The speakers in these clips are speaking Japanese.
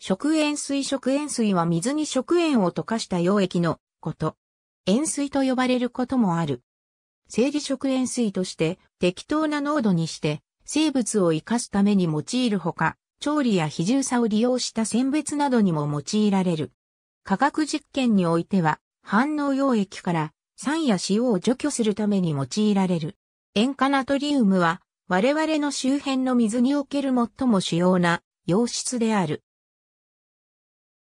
食塩水食塩水は水に食塩を溶かした溶液のこと。塩水と呼ばれることもある。生理食塩水として適当な濃度にして生物を生かすために用いるほか、調理や比重差を利用した選別などにも用いられる。化学実験においては反応溶液から酸や塩を除去するために用いられる。塩化ナトリウムは我々の周辺の水における最も主要な溶質である。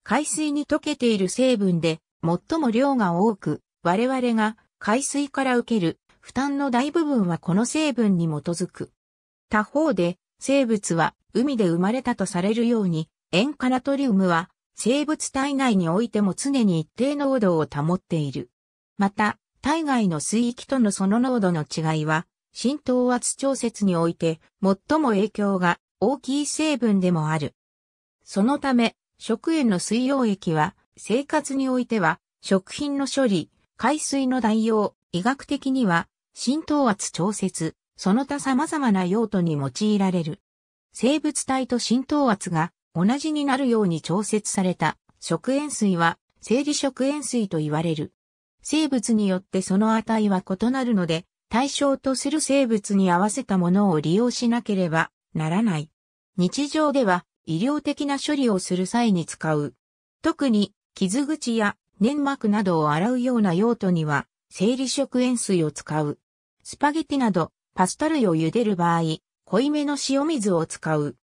海水に溶けている成分で最も量が多く、我々が海水から受ける負担の大部分はこの成分に基づく。他方で生物は海で生まれたとされるように塩化ナトリウムは生物体内においても常に一定濃度を保っている。また、体外の水域とのその濃度の違いは、浸透圧調節において最も影響が大きい成分でもある。そのため、食塩の水溶液は、生活においては、食品の処理、海水の代用、医学的には、浸透圧調節、その他様々な用途に用いられる。生物体と浸透圧が同じになるように調節された食塩水は生理食塩水と言われる。生物によってその値は異なるので、対象とする生物に合わせたものを利用しなければならない。日常では医療的な処理をする際に使う。特に傷口や粘膜などを洗うような用途には生理食塩水を使う。スパゲティなどパスタ類を茹でる場合、濃いめの塩水を使う。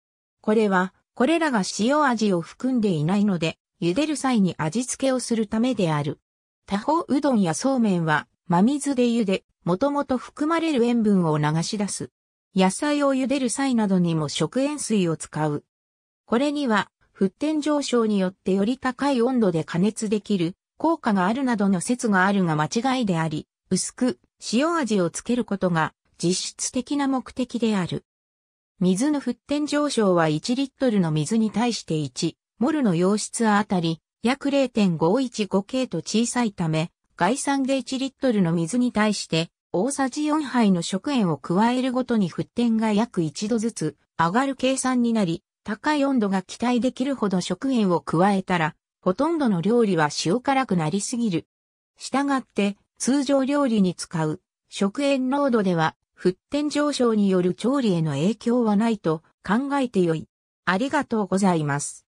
これは、これらが塩味を含んでいないので、茹でる際に味付けをするためである。他方うどんやそうめんは、真水で茹で、もともと含まれる塩分を流し出す。野菜を茹でる際などにも食塩水を使う。これには、沸点上昇によってより高い温度で加熱できる効果があるなどの説があるが間違いであり、薄く塩味をつけることが実質的な目的である。水の沸点上昇は1リットルの水に対して1、モルの溶質あたり約 0.515K と小さいため、概算で1リットルの水に対して大さじ4杯の食塩を加えるごとに沸点が約1度ずつ上がる計算になり、高い温度が期待できるほど食塩を加えたら、ほとんどの料理は塩辛くなりすぎる。したがって、通常料理に使う食塩濃度では、沸点上昇による調理への影響はないと考えてよい。ありがとうございます。